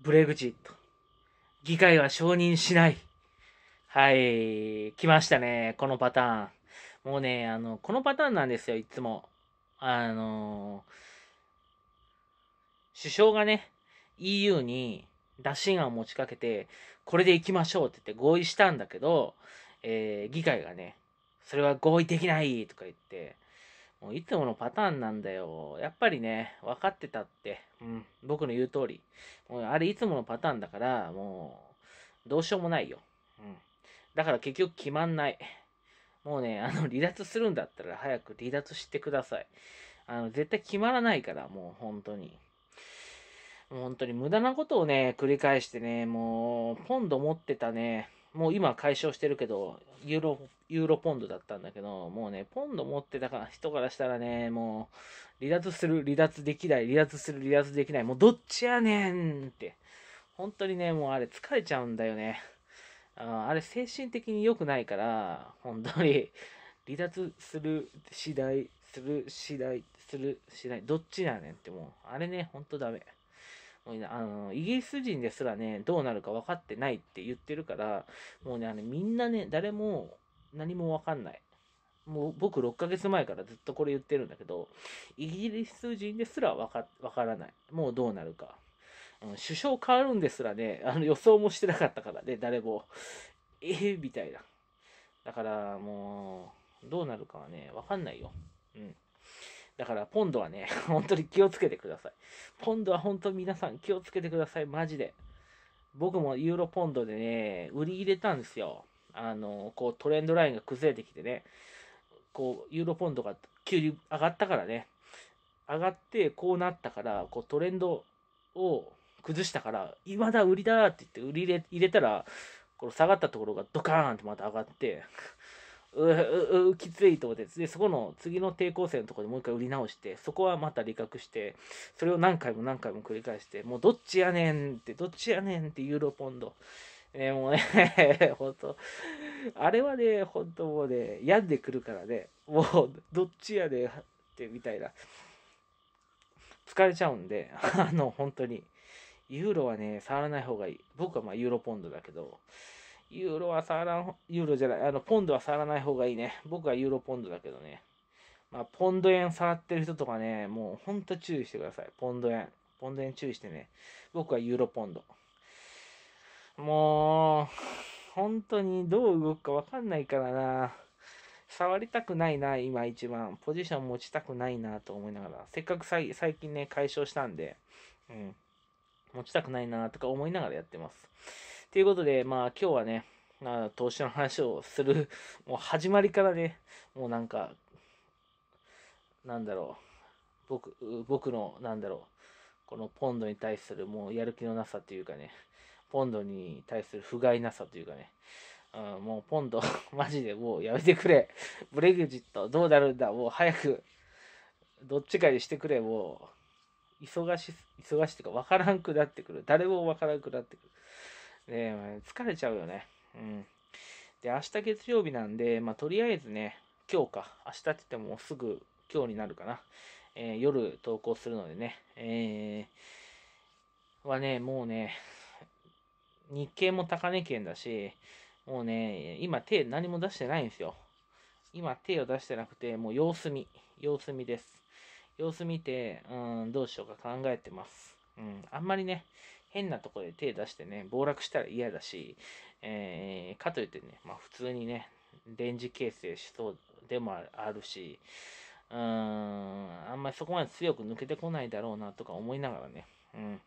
ブレグジット。議会は承認しない。はい、来ましたね、このパターン。もうね、あの、このパターンなんですよ、いつも。あの首相がね、EU に打診案を持ちかけて、これで行きましょうって言って合意したんだけど、えー、議会がね、それは合意できないとか言って、もういつものパターンなんだよ。やっぱりね、分かってたって。うん。僕の言う通り。もうあれいつものパターンだから、もう、どうしようもないよ。うん。だから結局決まんない。もうね、あの、離脱するんだったら早く離脱してください。あの、絶対決まらないから、もう本当に。もう本当に無駄なことをね、繰り返してね、もう、ポンド持ってたね、もう今解消してるけど、ユーロ、ユーロポンドだったんだけど、もうね、ポンド持ってたから人からしたらね、もう、離脱する、離脱できない、離脱する、離脱できない、もうどっちやねんって。本当にね、もうあれ疲れちゃうんだよね。ああれ精神的に良くないから、本当に、離脱する次第、する次第、する次第、どっちやねんってもう、あれね、ほんとダメ。もうね、あの、イギリス人ですらね、どうなるか分かってないって言ってるから、もうね、あの、みんなね、誰も何も分かんない。もう僕6ヶ月前からずっとこれ言ってるんだけど、イギリス人ですら分か分からない。もうどうなるか。首相変わるんですらね、あの予想もしてなかったからね、誰も。ええー、みたいな。だからもう、どうなるかはね、わかんないよ。うん。だから、ポンドはね、本当に気をつけてください。ポンドは本当に皆さん気をつけてください、マジで。僕もユーロポンドでね、売り入れたんですよ。あの、こうトレンドラインが崩れてきてね、こう、ユーロポンドが急に上がったからね、上がってこうなったから、こうトレンドを崩したから、まだ、売りだって言って売り入れ入れたら、この下がったところがドカーンってまた上がってううきついと思ってでそこの次の抵抗線のとこでもう一回売り直してそこはまた理覚してそれを何回も何回も繰り返してもうどっちやねんってどっちやねんってユーロポンドえもうね、ほんと、あれはね、ほんともうね、病んでくるからね、もう、どっちやねんって、みたいな。疲れちゃうんで、あの、本当に。ユーロはね、触らない方がいい。僕はまあユーロポンドだけど、ユーロは触らん、ユーロじゃない、あの、ポンドは触らない方がいいね。僕はユーロポンドだけどね。まあ、ポンド円触ってる人とかね、もうほんと注意してください。ポンド円。ポンド円注意してね。僕はユーロポンド。もう、本当にどう動くかわかんないからな。触りたくないな、今一番。ポジション持ちたくないなと思いながら。せっかく最近ね、解消したんで、うん。持ちたくないなとか思いながらやってます。ということで、まあ今日はね、まあ、投資の話をする、もう始まりからね、もうなんか、なんだろう、僕、僕の、なんだろう、このポンドに対するもうやる気のなさというかね、ポンドに対する不甲斐なさというかね、うん、もうポンド、マジでもうやめてくれ。ブレグジット、どうなるんだ、もう早く、どっちかにしてくれ、もう、忙し、忙しいとか分からんくなってくる。誰も分からんくなってくる。ね、疲れちゃうよね。うん。で、明日月曜日なんで、まあ、とりあえずね、今日か、明日って言ってもすぐ今日になるかな。えー、夜投稿するのでね、えー、はね、もうね、日経も高値圏だし、もうね、今手何も出してないんですよ。今手を出してなくて、もう様子見、様子見です。様子見て、うん、どうしようか考えてます。うん、あんまりね、変なとこで手出してね、暴落したら嫌だし、えー、かといってね、まあ、普通にね、電磁形成しそうでもあるし、うーん、あんまりそこまで強く抜けてこないだろうなとか思いながらね、うん、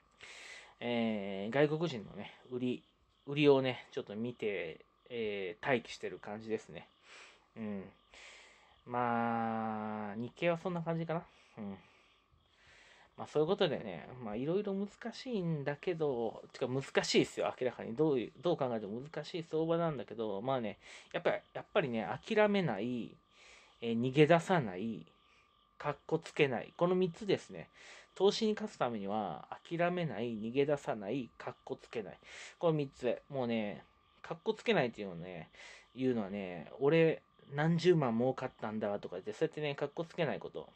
えー、外国人のね、売り、売りをね、ちょっと見て、えー、待機してる感じですね。うん。まあ、日経はそんな感じかな。うん。まあ、そういうことでね、まあ、いろいろ難しいんだけど、てか難しいですよ、明らかに。どうう、どう考えても難しい相場なんだけど、まあね、やっぱり、やっぱりね、諦めない、え逃げ出さない、かっこつけない。この3つですね。投資に勝つためには、諦めない、逃げ出さない、かっこつけない。この3つ。もうね、かっこつけないっていうのね、言うのはね、俺、何十万儲かったんだとかって、そうやってね、かっこつけないこと。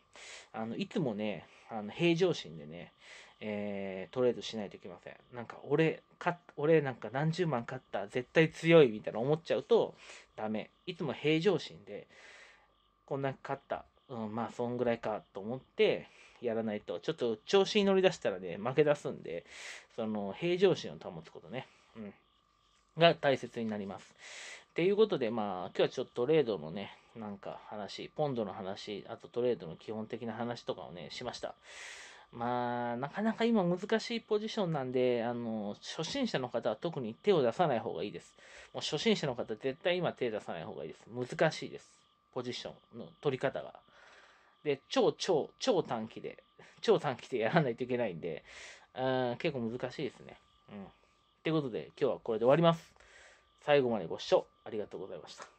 あの、いつもね、あの平常心でね、えー、トレードしないといけません。なんか、俺、か、俺なんか何十万勝った、絶対強いみたいな思っちゃうと、ダメ。いつも平常心で、こんな勝った、うん、まあ、そんぐらいかと思って、やらないと、ちょっと調子に乗り出したらね、負け出すんで、その、平常心を保つことね。うん。が大切になります。っていうことで、まあ、今日はちょっとトレードのね、なんか話、ポンドの話、あとトレードの基本的な話とかをね、しました。まあ、なかなか今難しいポジションなんで、あの、初心者の方は特に手を出さない方がいいです。もう初心者の方絶対今手出さない方がいいです。難しいです。ポジションの取り方が。で、超超、超短期で、超短期でやらないといけないんで、あ結構難しいですね。うん。ってことで、今日はこれで終わります。最後までご視聴ありがとうございました。